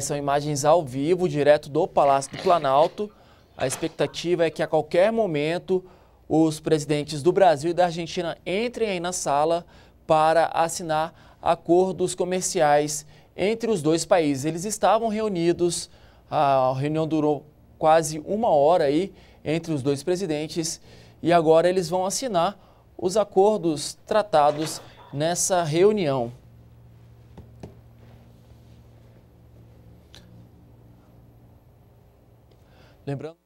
São imagens ao vivo, direto do Palácio do Planalto. A expectativa é que a qualquer momento os presidentes do Brasil e da Argentina entrem aí na sala para assinar acordos comerciais entre os dois países. Eles estavam reunidos, a reunião durou quase uma hora aí entre os dois presidentes e agora eles vão assinar os acordos tratados nessa reunião. Lembrando.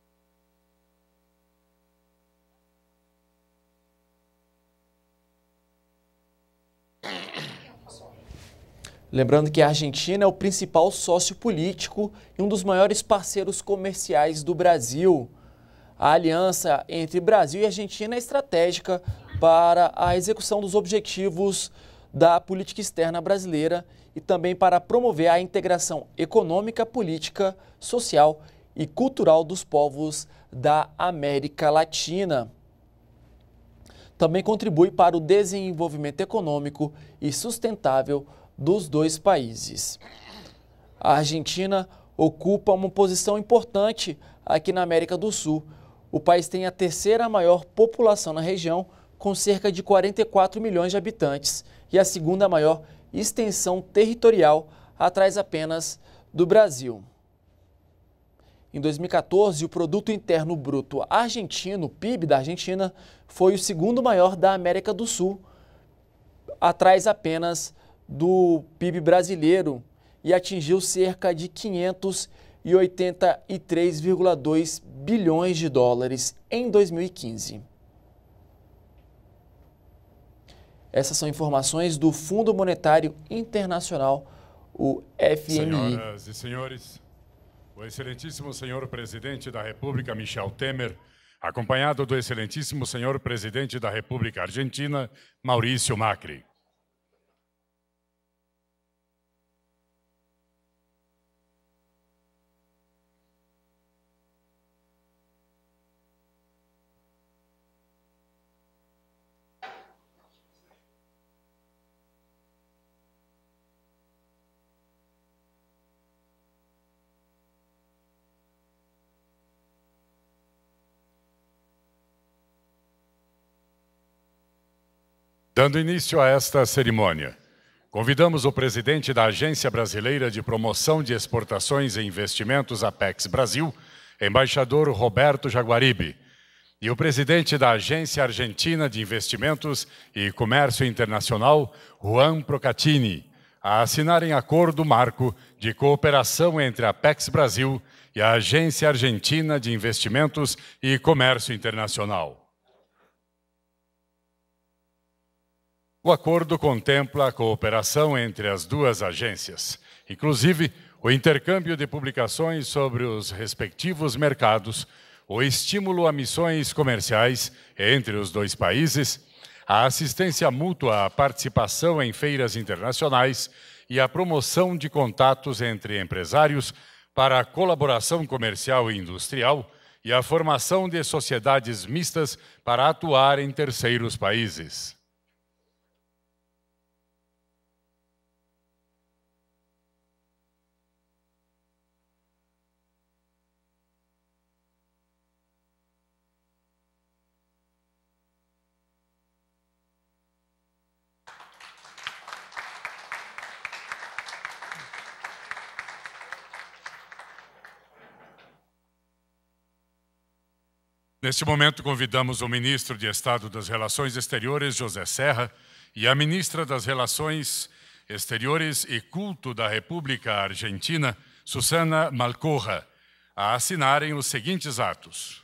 Lembrando que a Argentina é o principal sócio político e um dos maiores parceiros comerciais do Brasil. A aliança entre Brasil e Argentina é estratégica para a execução dos objetivos da política externa brasileira e também para promover a integração econômica, política, social e e cultural dos povos da América Latina. Também contribui para o desenvolvimento econômico e sustentável dos dois países. A Argentina ocupa uma posição importante aqui na América do Sul. O país tem a terceira maior população na região, com cerca de 44 milhões de habitantes, e a segunda maior extensão territorial, atrás apenas do Brasil. Em 2014, o produto interno bruto argentino, o PIB da Argentina, foi o segundo maior da América do Sul, atrás apenas do PIB brasileiro e atingiu cerca de 583,2 bilhões de dólares em 2015. Essas são informações do Fundo Monetário Internacional, o FMI. Senhoras e senhores, o excelentíssimo senhor presidente da República, Michel Temer, acompanhado do excelentíssimo senhor presidente da República Argentina, Maurício Macri. Dando início a esta cerimônia, convidamos o presidente da Agência Brasileira de Promoção de Exportações e Investimentos, Apex Brasil, embaixador Roberto Jaguaribe, e o presidente da Agência Argentina de Investimentos e Comércio Internacional, Juan Procatini, a assinarem acordo marco de cooperação entre a Apex Brasil e a Agência Argentina de Investimentos e Comércio Internacional. O acordo contempla a cooperação entre as duas agências, inclusive o intercâmbio de publicações sobre os respectivos mercados, o estímulo a missões comerciais entre os dois países, a assistência mútua à participação em feiras internacionais e a promoção de contatos entre empresários para a colaboração comercial e industrial e a formação de sociedades mistas para atuar em terceiros países. Neste momento, convidamos o ministro de Estado das Relações Exteriores, José Serra, e a ministra das Relações Exteriores e Culto da República Argentina, Susana Malcorra, a assinarem os seguintes atos.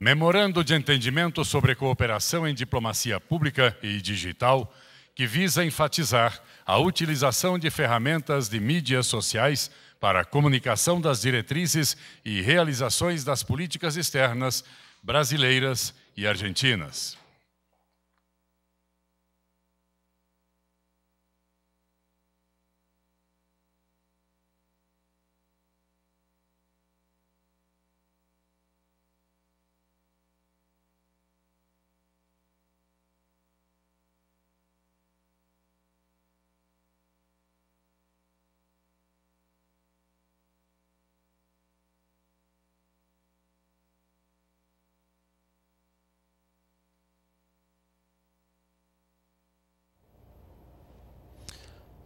Memorando de Entendimento sobre Cooperação em Diplomacia Pública e Digital, que visa enfatizar a utilização de ferramentas de mídias sociais para a comunicação das diretrizes e realizações das políticas externas brasileiras e argentinas.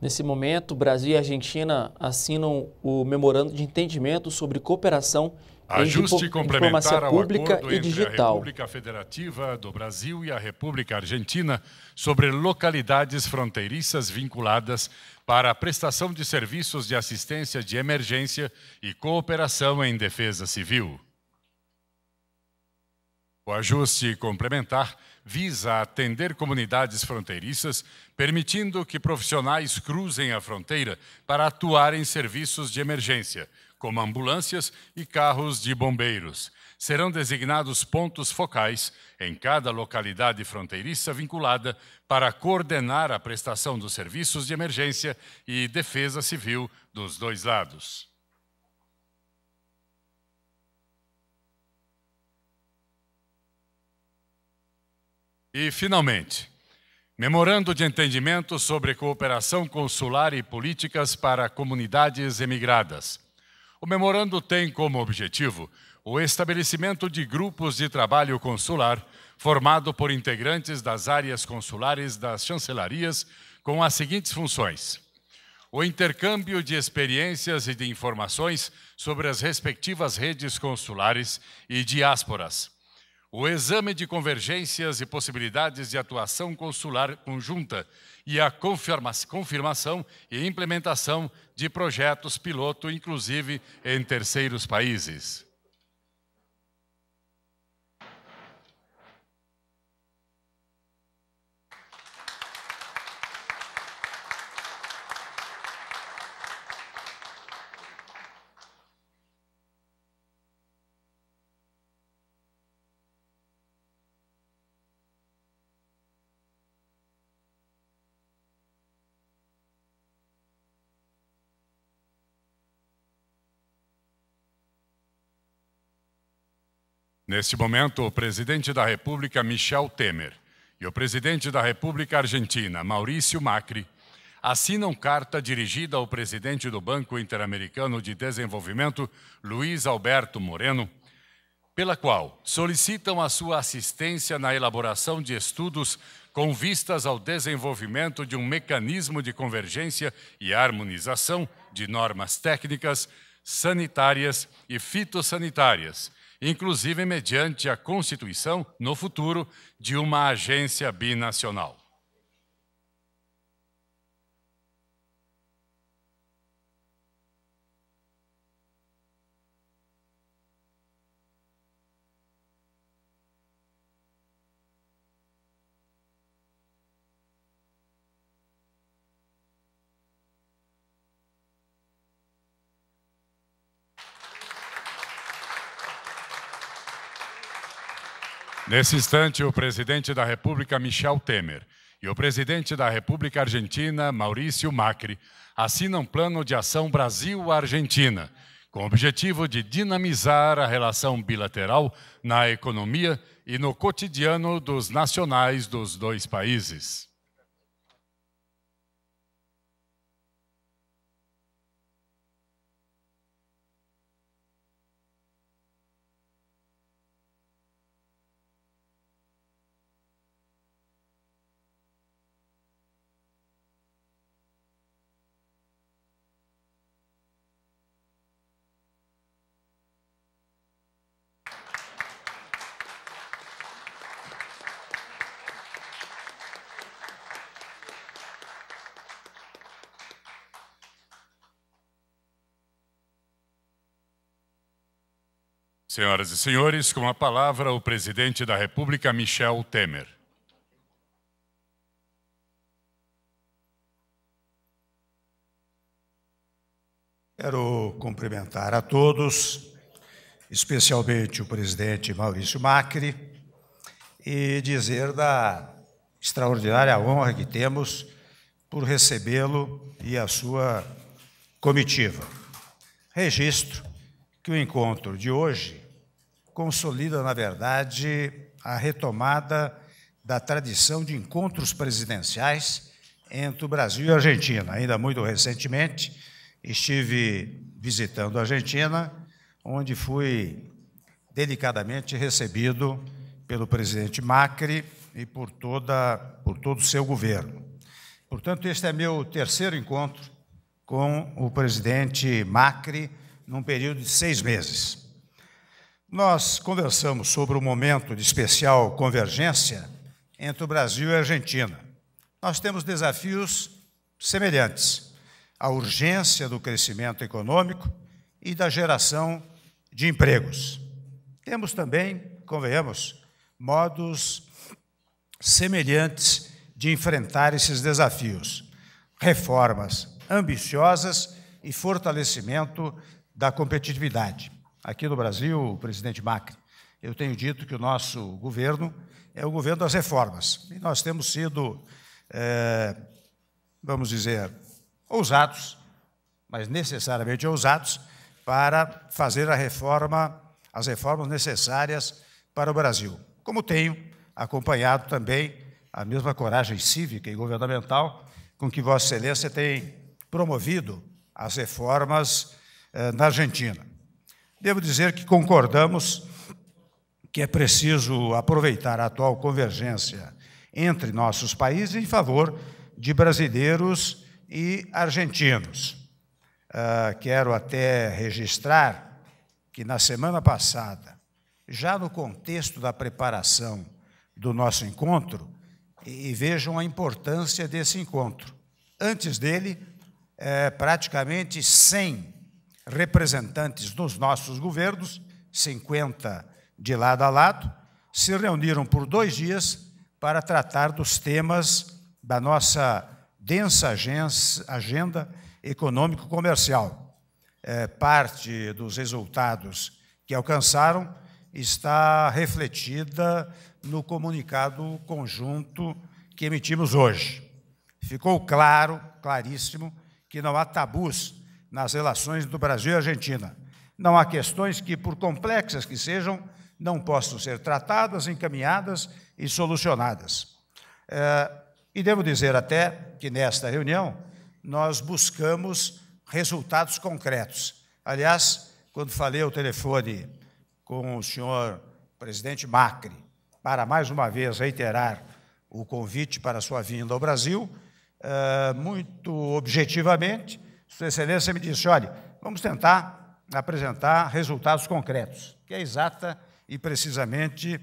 Nesse momento, Brasil e Argentina assinam o Memorando de Entendimento sobre Cooperação Ajuste em complementar ao pública acordo e digital. entre a República Federativa do Brasil e a República Argentina sobre localidades fronteiriças vinculadas para a prestação de serviços de assistência de emergência e cooperação em defesa civil. O ajuste complementar visa atender comunidades fronteiriças, permitindo que profissionais cruzem a fronteira para atuar em serviços de emergência, como ambulâncias e carros de bombeiros. Serão designados pontos focais em cada localidade fronteiriça vinculada para coordenar a prestação dos serviços de emergência e defesa civil dos dois lados. E, finalmente, Memorando de Entendimento sobre Cooperação Consular e Políticas para Comunidades Emigradas. O memorando tem como objetivo o estabelecimento de grupos de trabalho consular formado por integrantes das áreas consulares das chancelarias com as seguintes funções: o intercâmbio de experiências e de informações sobre as respectivas redes consulares e diásporas o exame de convergências e possibilidades de atuação consular conjunta e a confirma confirmação e implementação de projetos piloto, inclusive em terceiros países. Neste momento, o presidente da República, Michel Temer, e o presidente da República Argentina, Maurício Macri, assinam carta dirigida ao presidente do Banco Interamericano de Desenvolvimento, Luiz Alberto Moreno, pela qual solicitam a sua assistência na elaboração de estudos com vistas ao desenvolvimento de um mecanismo de convergência e harmonização de normas técnicas, sanitárias e fitossanitárias inclusive mediante a constituição, no futuro, de uma agência binacional. Nesse instante, o presidente da República, Michel Temer, e o presidente da República Argentina, Maurício Macri, assinam um plano de ação Brasil-Argentina, com o objetivo de dinamizar a relação bilateral na economia e no cotidiano dos nacionais dos dois países. Senhoras e senhores, com a palavra o presidente da República, Michel Temer. Quero cumprimentar a todos, especialmente o presidente Maurício Macri, e dizer da extraordinária honra que temos por recebê-lo e a sua comitiva. Registro que o encontro de hoje consolida, na verdade, a retomada da tradição de encontros presidenciais entre o Brasil e a Argentina. Ainda muito recentemente, estive visitando a Argentina, onde fui delicadamente recebido pelo presidente Macri e por, toda, por todo o seu governo. Portanto, este é meu terceiro encontro com o presidente Macri num período de seis meses. Nós conversamos sobre o momento de especial convergência entre o Brasil e a Argentina. Nós temos desafios semelhantes: a urgência do crescimento econômico e da geração de empregos. Temos também, convenhamos, modos semelhantes de enfrentar esses desafios: reformas ambiciosas e fortalecimento da competitividade aqui no Brasil, presidente Macri, eu tenho dito que o nosso governo é o governo das reformas. E nós temos sido, é, vamos dizer, ousados, mas necessariamente ousados, para fazer a reforma, as reformas necessárias para o Brasil. Como tenho acompanhado também a mesma coragem cívica e governamental com que Vossa Excelência tem promovido as reformas eh, na Argentina. Devo dizer que concordamos que é preciso aproveitar a atual convergência entre nossos países em favor de brasileiros e argentinos. Uh, quero até registrar que, na semana passada, já no contexto da preparação do nosso encontro, e, e vejam a importância desse encontro. Antes dele, é, praticamente 100 representantes dos nossos governos, 50 de lado a lado, se reuniram por dois dias para tratar dos temas da nossa densa agenda econômico-comercial. É, parte dos resultados que alcançaram está refletida no comunicado conjunto que emitimos hoje. Ficou claro, claríssimo, que não há tabus nas relações do Brasil e Argentina. Não há questões que, por complexas que sejam, não possam ser tratadas, encaminhadas e solucionadas. É, e devo dizer até que nesta reunião nós buscamos resultados concretos. Aliás, quando falei ao telefone com o senhor presidente Macri, para mais uma vez reiterar o convite para sua vinda ao Brasil, é, muito objetivamente, sua Excelência me disse: olha, vamos tentar apresentar resultados concretos, que é exata e precisamente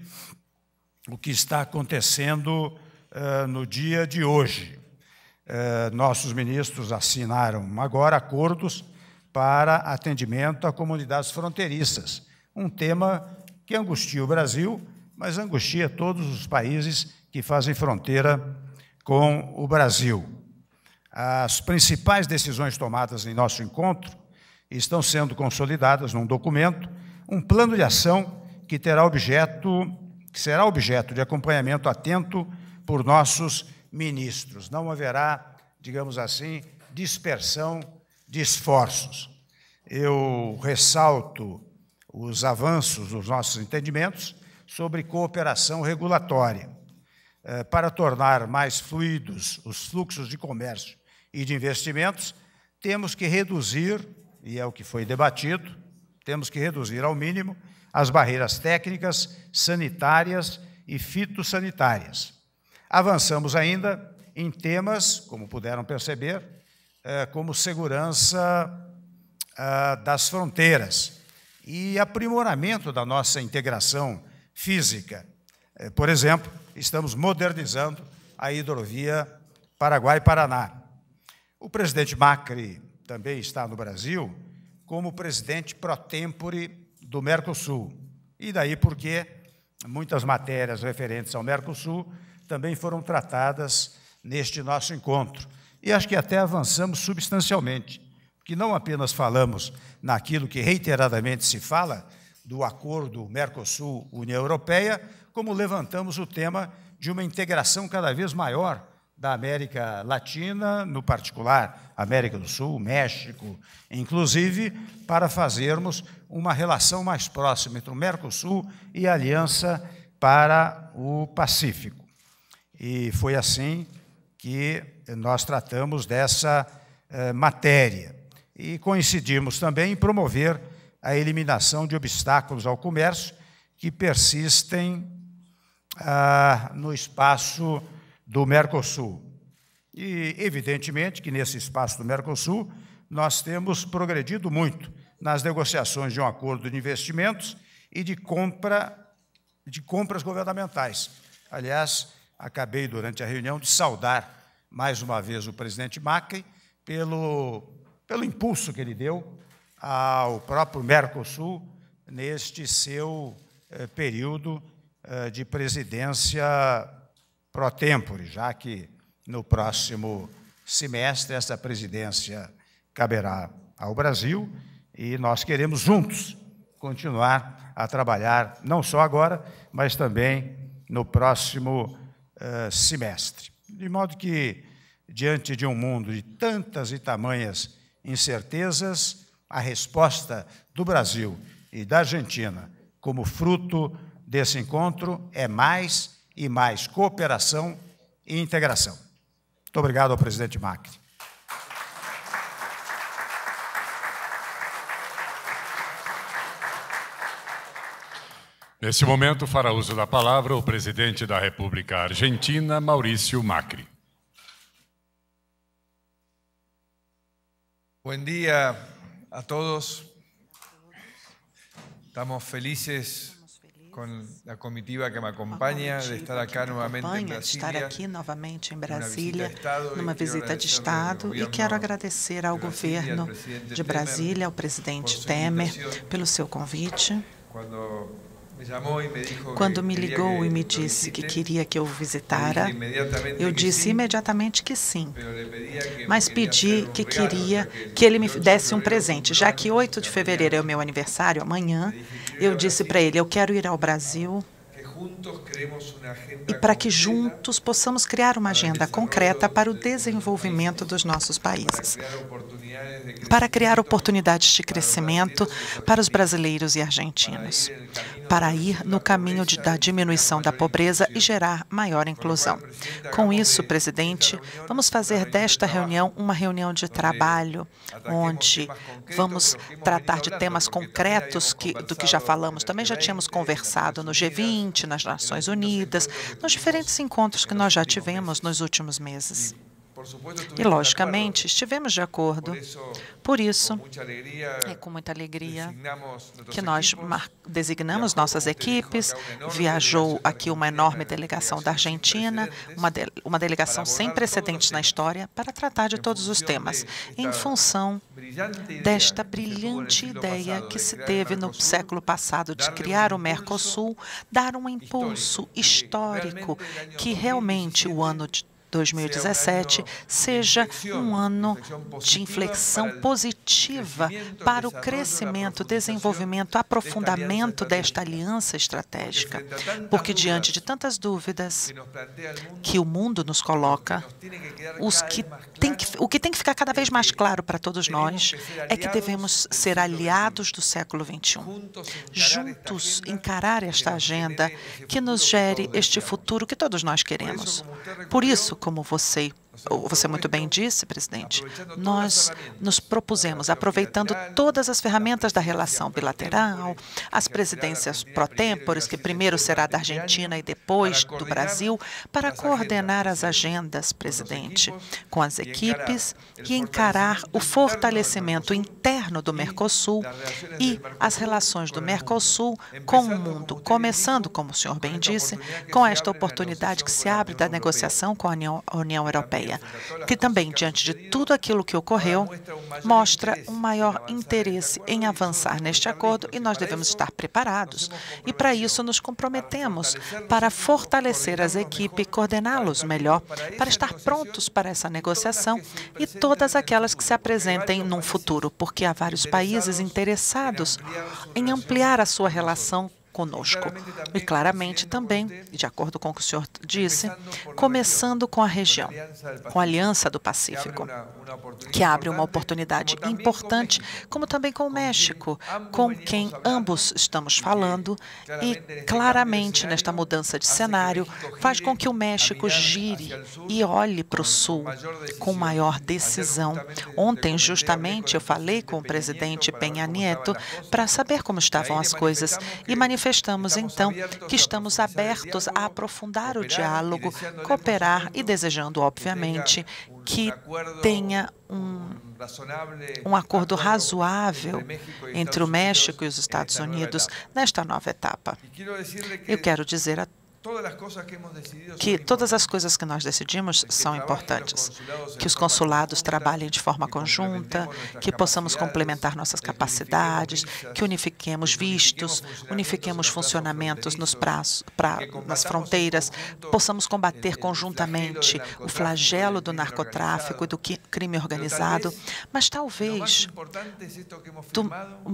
o que está acontecendo uh, no dia de hoje. Uh, nossos ministros assinaram agora acordos para atendimento a comunidades fronteiriças, um tema que angustia o Brasil, mas angustia todos os países que fazem fronteira com o Brasil. As principais decisões tomadas em nosso encontro estão sendo consolidadas num documento, um plano de ação que terá objeto, que será objeto de acompanhamento atento por nossos ministros. Não haverá, digamos assim, dispersão de esforços. Eu ressalto os avanços dos nossos entendimentos sobre cooperação regulatória eh, para tornar mais fluidos os fluxos de comércio e de investimentos, temos que reduzir, e é o que foi debatido, temos que reduzir ao mínimo as barreiras técnicas, sanitárias e fitossanitárias. Avançamos ainda em temas, como puderam perceber, eh, como segurança ah, das fronteiras e aprimoramento da nossa integração física. Eh, por exemplo, estamos modernizando a hidrovia Paraguai-Paraná. O presidente Macri também está no Brasil como presidente pro tempore do Mercosul. E daí porque muitas matérias referentes ao Mercosul também foram tratadas neste nosso encontro. E acho que até avançamos substancialmente, porque não apenas falamos naquilo que reiteradamente se fala do acordo Mercosul-União Europeia, como levantamos o tema de uma integração cada vez maior da América Latina, no particular América do Sul, México, inclusive, para fazermos uma relação mais próxima entre o Mercosul e a Aliança para o Pacífico. E foi assim que nós tratamos dessa eh, matéria. E coincidimos também em promover a eliminação de obstáculos ao comércio que persistem ah, no espaço do Mercosul. E, evidentemente, que nesse espaço do Mercosul, nós temos progredido muito nas negociações de um acordo de investimentos e de, compra, de compras governamentais. Aliás, acabei, durante a reunião, de saudar mais uma vez o presidente Macri pelo, pelo impulso que ele deu ao próprio Mercosul neste seu eh, período eh, de presidência pro tempore, já que no próximo semestre essa presidência caberá ao Brasil e nós queremos juntos continuar a trabalhar, não só agora, mas também no próximo uh, semestre. De modo que, diante de um mundo de tantas e tamanhas incertezas, a resposta do Brasil e da Argentina, como fruto desse encontro, é mais e mais cooperação e integração. Muito obrigado ao presidente Macri. Neste momento, fará uso da palavra o presidente da República Argentina, Maurício Macri. Bom dia a todos. Estamos felizes com a comitiva que me acompanha, de estar acá estar aqui novamente em Brasília, numa visita de Estado, e quero agradecer ao governo de Brasília, ao presidente Temer, pelo seu convite. Quando me ligou e me disse que queria que eu visitara, eu disse imediatamente que sim, mas pedi que queria que ele me desse um presente, já que 8 de fevereiro é o meu aniversário, amanhã, eu disse para ele: eu quero ir ao Brasil e para que juntos possamos criar uma agenda concreta para o desenvolvimento dos nossos países, para criar oportunidades de crescimento para os brasileiros e argentinos, para ir no caminho de, da diminuição da pobreza e gerar maior inclusão. Com isso, presidente, vamos fazer desta reunião uma reunião de trabalho, onde vamos tratar de temas concretos que, do que já falamos. Também já tínhamos conversado no G20, nas Nações Unidas, nos diferentes encontros que nós já tivemos nos últimos meses. E, logicamente, estivemos de acordo. Por isso, é com muita alegria que nós designamos nossas equipes. Viajou aqui uma enorme delegação da Argentina, uma, uma delegação sem precedentes na história, para tratar de todos os temas, em função desta brilhante ideia que se teve no século passado de criar o Mercosul, dar um impulso histórico que realmente o ano de 2017 seja um ano de inflexão positiva para o crescimento, desenvolvimento, aprofundamento desta aliança estratégica. Porque diante de tantas dúvidas que o mundo nos coloca, os que tem que, o que tem que ficar cada vez mais claro para todos nós é que devemos ser aliados do século XXI. Juntos encarar esta agenda que nos gere este futuro que todos nós queremos. Por isso, como você você muito bem disse, presidente, nós nos propusemos, aproveitando todas as ferramentas da relação bilateral, as presidências pro têmpores que primeiro será da Argentina e depois do Brasil, para coordenar as agendas, presidente, com as equipes e encarar o fortalecimento interno do Mercosul e as relações do Mercosul com o mundo, começando, como o senhor bem disse, com esta oportunidade que se abre da negociação com a União tá. Europeia. Europeia, que também, diante de tudo aquilo que ocorreu, mostra um maior interesse em avançar neste acordo e nós devemos estar preparados. E para isso nos comprometemos para fortalecer as equipes, coordená-los melhor, para estar prontos para essa negociação e todas aquelas que se apresentem num futuro, porque há vários países interessados em ampliar a sua relação conosco. E claramente também, de acordo com o que o senhor disse, começando com a região, com a Aliança do Pacífico, que abre uma oportunidade importante, como também com o México, com quem ambos estamos falando, e claramente nesta mudança de cenário faz com que o México gire e olhe para o Sul com maior decisão. Ontem, justamente, eu falei com o presidente Penha Nieto para saber como estavam as coisas e manifestar Manifestamos então, então que estamos abertos a aprofundar o diálogo, cooperar e desejando, obviamente, que tenha um, um acordo razoável entre o México e os Estados Unidos nesta nova etapa. Eu quero dizer a que todas as coisas que nós decidimos são importantes, que os consulados trabalhem de forma conjunta, que possamos complementar nossas capacidades, que unifiquemos vistos, unifiquemos funcionamentos nos praços, pra, nas fronteiras, possamos combater conjuntamente o flagelo do narcotráfico e do crime organizado, mas talvez do,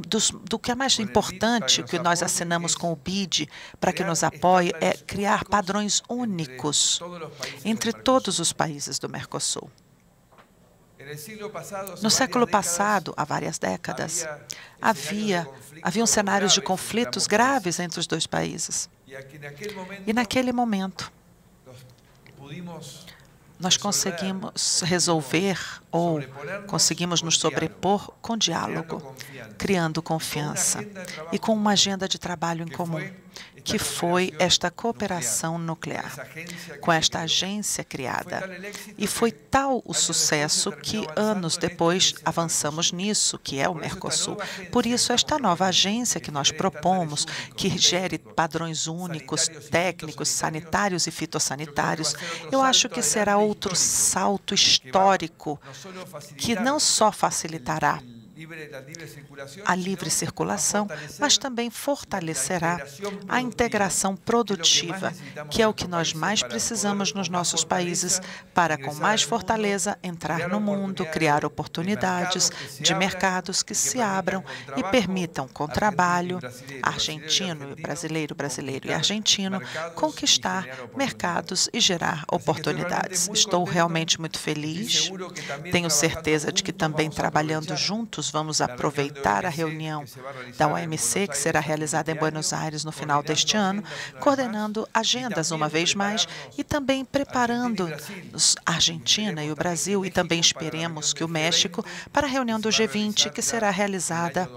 do, do que é mais importante que nós assinamos com o BID para que nos apoie é criar criar padrões únicos entre todos os países do Mercosul. No século passado, há várias décadas, havia, haviam cenários de conflitos graves entre os dois países. E naquele momento, nós conseguimos resolver ou conseguimos nos sobrepor com diálogo, criando confiança e com uma agenda de trabalho em comum, que foi esta cooperação nuclear com esta agência criada. E foi tal o sucesso que, anos depois, avançamos nisso, que é o Mercosul. Por isso, esta nova agência que nós propomos, que gere padrões únicos, técnicos, sanitários e fitossanitários, eu acho que será outro salto histórico que não só facilitará a livre circulação, mas também fortalecerá a integração produtiva, que é o que nós mais precisamos nos nossos países para, com mais fortaleza, entrar no mundo, criar oportunidades de mercados que se abram e permitam, com trabalho argentino e brasileiro, brasileiro e argentino, conquistar mercados e gerar oportunidades. Estou realmente muito feliz. Tenho certeza de que também trabalhando juntos vamos tá aproveitar a reunião da OMC, que será realizada em Buenos Aires no final deste ano, coordenando agendas uma vez mais e também preparando a Argentina e o Brasil, e também esperemos que o México, para a reunião do G20, que será realizada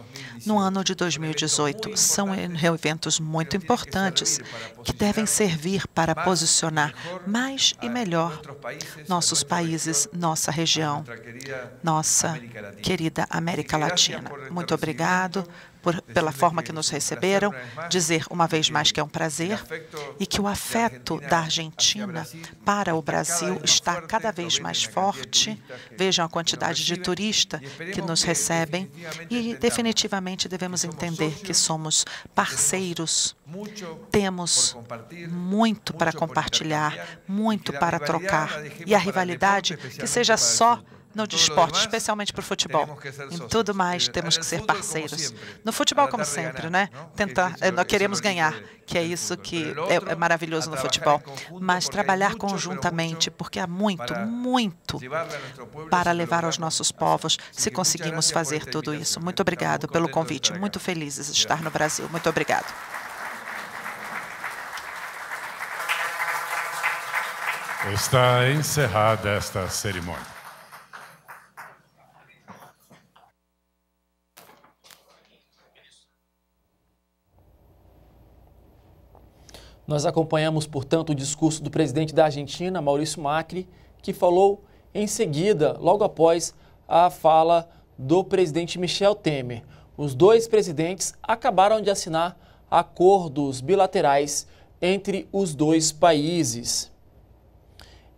no ano de 2018. São eventos muito importantes que devem servir para posicionar mais e melhor nossos países, nossa região, nossa querida América. América Latina. Muito obrigado por, pela forma que nos é receberam, dizer uma vez mais que é um prazer e que o afeto da Argentina para o é Brasil está cada vez mais forte. Vejam a quantidade de turista que nos recebem e definitivamente devemos entender que somos parceiros. Temos muito para compartilhar, muito para trocar e a rivalidade que seja só no desporto, especialmente para o futebol. Em tudo mais, é, temos é que ser parceiros. No futebol, como tá sempre, né? Tentar, eh, nós queremos é ganhar, que é né? isso que é, maravilhoso no tá futebol. Mas trabalhar conjuntamente, porque há muito, muito para levar aos nossos povos, se conseguimos fazer tudo isso. Muito né? obrigado pelo convite. Tá muito felizes de estar no Brasil. Muito obrigado. Está encerrada esta cerimônia. Nós acompanhamos, portanto, o discurso do presidente da Argentina, Maurício Macri, que falou em seguida, logo após a fala do presidente Michel Temer. Os dois presidentes acabaram de assinar acordos bilaterais entre os dois países.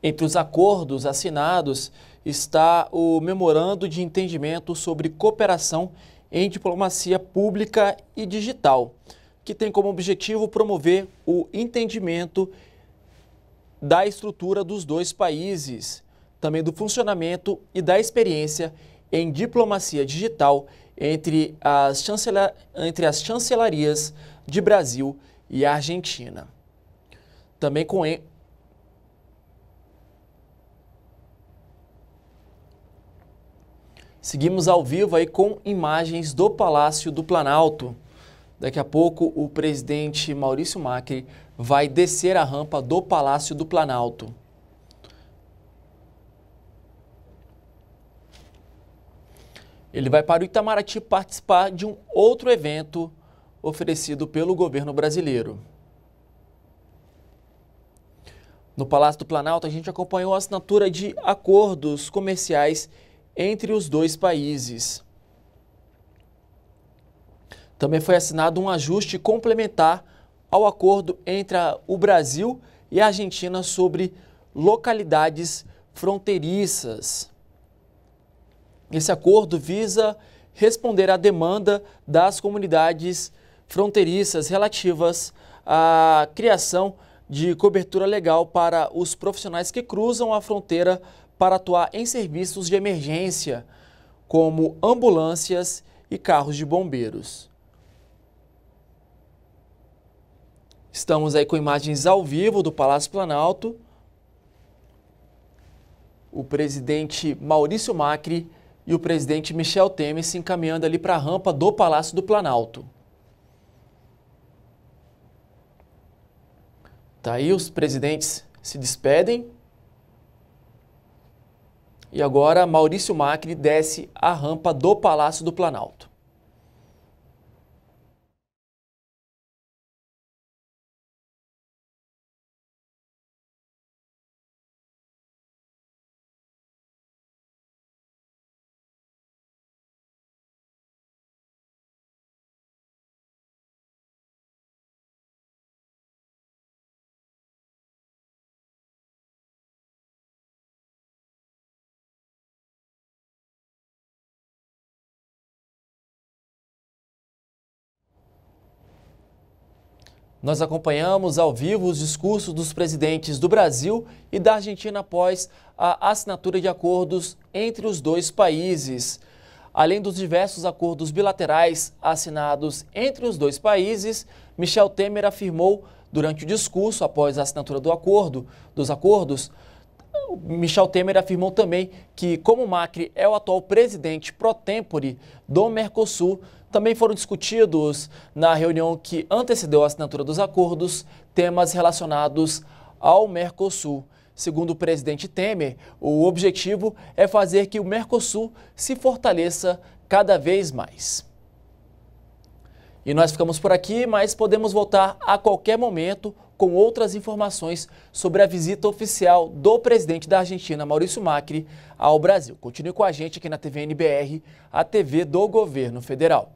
Entre os acordos assinados está o Memorando de Entendimento sobre Cooperação em Diplomacia Pública e Digital que tem como objetivo promover o entendimento da estrutura dos dois países, também do funcionamento e da experiência em diplomacia digital entre as, chancela entre as chancelarias de Brasil e Argentina. Também com Seguimos ao vivo aí com imagens do Palácio do Planalto. Daqui a pouco, o presidente Maurício Macri vai descer a rampa do Palácio do Planalto. Ele vai para o Itamaraty participar de um outro evento oferecido pelo governo brasileiro. No Palácio do Planalto, a gente acompanhou a assinatura de acordos comerciais entre os dois países. Também foi assinado um ajuste complementar ao acordo entre o Brasil e a Argentina sobre localidades fronteiriças. Esse acordo visa responder à demanda das comunidades fronteiriças relativas à criação de cobertura legal para os profissionais que cruzam a fronteira para atuar em serviços de emergência, como ambulâncias e carros de bombeiros. Estamos aí com imagens ao vivo do Palácio Planalto. O presidente Maurício Macri e o presidente Michel Temer se encaminhando ali para a rampa do Palácio do Planalto. Tá aí, os presidentes se despedem. E agora Maurício Macri desce a rampa do Palácio do Planalto. Nós acompanhamos ao vivo os discursos dos presidentes do Brasil e da Argentina após a assinatura de acordos entre os dois países. Além dos diversos acordos bilaterais assinados entre os dois países, Michel Temer afirmou durante o discurso após a assinatura do acordo, dos acordos, o Michel Temer afirmou também que, como o Macri é o atual presidente pro tempore do Mercosul, também foram discutidos na reunião que antecedeu a assinatura dos acordos temas relacionados ao Mercosul. Segundo o presidente Temer, o objetivo é fazer que o Mercosul se fortaleça cada vez mais. E nós ficamos por aqui, mas podemos voltar a qualquer momento com outras informações sobre a visita oficial do presidente da Argentina, Maurício Macri, ao Brasil. Continue com a gente aqui na TV NBR, a TV do Governo Federal.